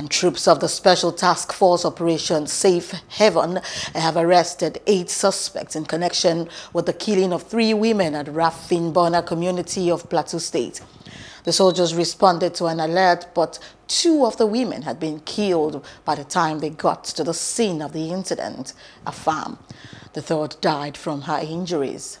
and troops of the Special Task Force Operation Safe Haven have arrested eight suspects in connection with the killing of three women at Raffinbona community of Plateau State. The soldiers responded to an alert, but two of the women had been killed by the time they got to the scene of the incident, a farm. The third died from her injuries.